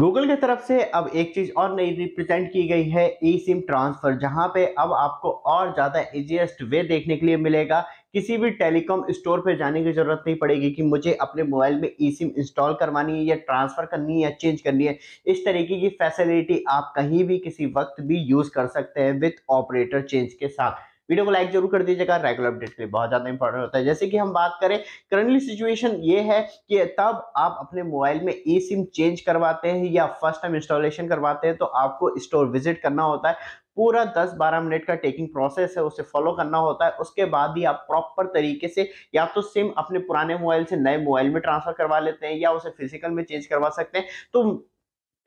Google की तरफ से अब एक चीज़ और नई रिप्रेजेंट की गई है ई सिम ट्रांसफ़र जहां पे अब आपको और ज़्यादा इजीएस्ट वे देखने के लिए मिलेगा किसी भी टेलीकॉम स्टोर पे जाने की ज़रूरत नहीं पड़ेगी कि मुझे अपने मोबाइल में ई सिम इंस्टॉल करवानी है या ट्रांसफ़र करनी है या चेंज करनी है इस तरीके की फैसिलिटी आप कहीं भी किसी वक्त भी यूज़ कर सकते हैं विथ ऑपरेटर चेंज के साथ वीडियो को लाइक जरूर कर दीजिएगा रेगुलर अपडेट के लिए बहुत ज़्यादा इंपॉर्टेंट होता है जैसे कि हम बात करें करंटली सिचुएशन ये है कि तब आप अपने मोबाइल में ई सिम चेंज करवाते हैं या फर्स्ट टाइम इंस्टॉलेशन करवाते हैं तो आपको स्टोर विजिट करना होता है पूरा 10-12 मिनट का टेकिंग प्रोसेस है उसे फॉलो करना होता है उसके बाद ही आप प्रॉपर तरीके से या तो सिम अपने पुराने मोबाइल से नए मोबाइल में ट्रांसफर करवा लेते हैं या उसे फिजिकल में चेंज करवा सकते हैं तो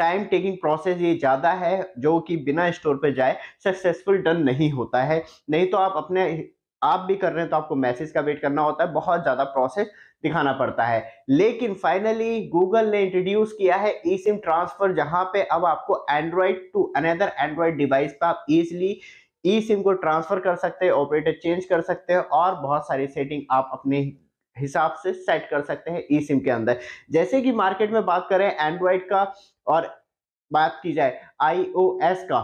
टाइम टेकिंग प्रोसेस ये ज़्यादा है जो कि बिना स्टोर पर जाए सक्सेसफुल डन नहीं होता है नहीं तो आप अपने आप भी कर रहे हैं तो आपको मैसेज का वेट करना होता है बहुत ज़्यादा प्रोसेस दिखाना पड़ता है लेकिन फाइनली गूगल ने इंट्रोड्यूस किया है ई सिम ट्रांसफ़र जहाँ पे अब आपको Android to another Android device पर आप ईजिली ई सिम को ट्रांसफ़र कर सकते हैं ऑपरेटर चेंज कर सकते हैं और बहुत सारी सेटिंग आप अपने हिसाब से सेट कर सकते हैं ई सिम के अंदर जैसे कि मार्केट में बात करें एंड्रॉइड का और बात की जाए आईओएस का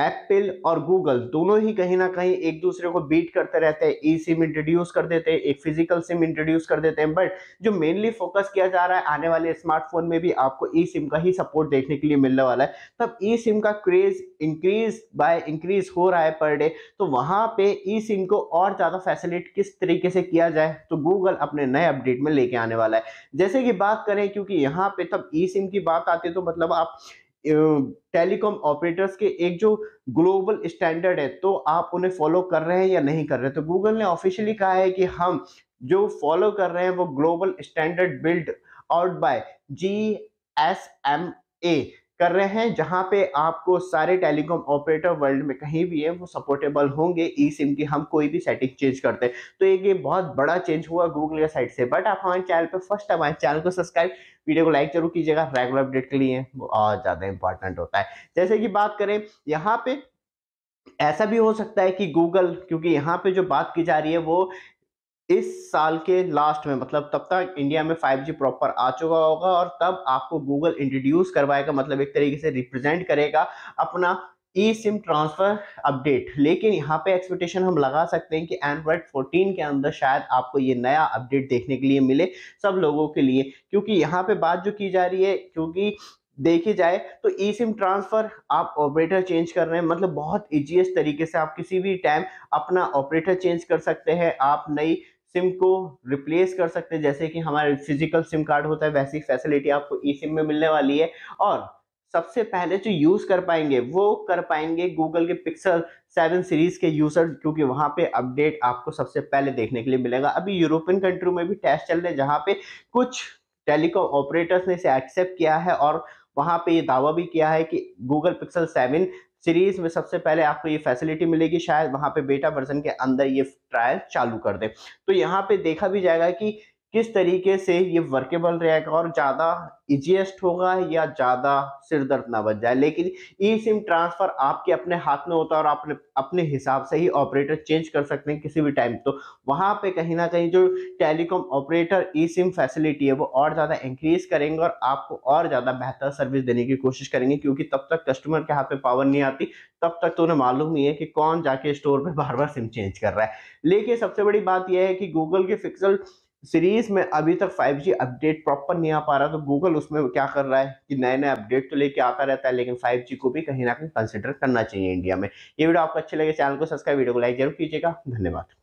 एप्पल और गूगल दोनों ही कहीं ना कहीं एक दूसरे को बीट करते रहते हैं ई सिम इंट्रोड्यूस कर देते हैं एक फिजिकल सिम इंट्रोड्यूस कर देते हैं बट जो मेनली फोकस किया जा रहा है आने वाले स्मार्टफोन में भी आपको ई e सिम का ही सपोर्ट देखने के लिए मिलने वाला है तब ई e सिम का क्रेज इंक्रीज बाय इंक्रीज हो रहा है पर डे तो वहां पे ई e सिम को और ज्यादा फैसिलिट किस तरीके से किया जाए तो गूगल अपने नए अपडेट में लेके आने वाला है जैसे कि बात करें क्योंकि यहाँ पे तब ई सिम की बात आती है तो मतलब आप टेलीकॉम ऑपरेटर्स के एक जो ग्लोबल स्टैंडर्ड है तो आप उन्हें फॉलो कर रहे हैं या नहीं कर रहे तो गूगल ने ऑफिशियली कहा है कि हम जो फॉलो कर रहे हैं वो global standard build out by G S M A कर रहे हैं जहां पे आपको सारे टेलीकॉम ऑपरेटर वर्ल्ड में कहीं भी है वो सपोर्टेबल होंगे ई सिम की हम कोई भी सेटिंग चेंज करते हैं तो एक ये बहुत बड़ा चेंज हुआ गूगल के साइड से बट आप हमारे चैनल पे फर्स्ट हमारे चैनल को सब्सक्राइब वीडियो को लाइक जरूर कीजिएगा रेगुलर अपडेट के लिए बहुत ज़्यादा इंपॉर्टेंट होता है जैसे कि बात करें यहाँ पे ऐसा भी हो सकता है कि गूगल क्योंकि यहाँ पे जो बात की जा रही है वो इस साल के लास्ट में मतलब तब तक इंडिया में 5G प्रॉपर आ चुका होगा और तब आपको गूगल इंट्रोड्यूस करवाएगा मतलब एक तरीके से रिप्रेजेंट करेगा अपना ई सिम ट्रांसफर अपडेट लेकिन यहाँ पे एक्सपेक्टेशन हम लगा सकते हैं कि एंड्रॉयड 14 के अंदर शायद आपको ये नया अपडेट देखने के लिए मिले सब लोगों के लिए क्योंकि यहाँ पे बात जो की जा रही है क्योंकि देखी जाए तो ई सिम ट्रांसफ़र आप ऑपरेटर चेंज कर रहे हैं मतलब बहुत ईजीएस्ट तरीके से आप किसी भी टाइम अपना ऑपरेटर चेंज कर सकते हैं आप नई सिम को रिप्लेस कर सकते हैं जैसे कि हमारे फिजिकल सिम कार्ड होता है वैसी फैसिलिटी आपको ई सिम में मिलने वाली है और सबसे पहले जो यूज़ कर पाएंगे वो कर पाएंगे गूगल के पिक्सल सेवन सीरीज़ के यूज़र क्योंकि वहाँ पे अपडेट आपको सबसे पहले देखने के लिए मिलेगा अभी यूरोपियन कंट्री में भी टेस्ट चल रहे हैं जहाँ पे कुछ टेलीकॉम ऑपरेटर्स ने इसे एक्सेप्ट किया है और वहाँ पे ये दावा भी किया है कि गूगल पिक्सल सेवन सीरीज में सबसे पहले आपको ये फैसिलिटी मिलेगी शायद वहां पे बेटा वर्जन के अंदर ये ट्रायल चालू कर दे तो यहाँ पे देखा भी जाएगा कि किस तरीके से ये वर्केबल रहेगा और ज़्यादा ईजिएस्ट होगा या ज़्यादा सिर दर्द ना बच जाए लेकिन ई सिम ट्रांसफ़र आपके अपने हाथ में होता है और आप अपने हिसाब से ही ऑपरेटर चेंज कर सकते हैं किसी भी टाइम तो वहाँ पे कहीं ना कहीं जो telecom operator e SIM facility है वो और ज़्यादा इंक्रीज करेंगे और आपको और ज़्यादा बेहतर सर्विस देने की कोशिश करेंगे क्योंकि तब तक कस्टमर के हाथ में पावर नहीं आती तब तक तो उन्हें मालूम ही है कि कौन जाके स्टोर पर बार बार सिम चेंज कर रहा है लेकिन सबसे बड़ी बात यह है कि गूगल के फिक्सल सीरीज में अभी तक 5G अपडेट प्रॉपर नहीं आ पा रहा तो गूगल उसमें क्या कर रहा है कि नए नए अपडेट तो लेके आता रहता है लेकिन 5G को भी कहीं ना कहीं कंसिडर करना चाहिए इंडिया में ये वीडियो आपको अच्छी लगे चैनल को सब्सक्राइब वीडियो को लाइक जरूर कीजिएगा धन्यवाद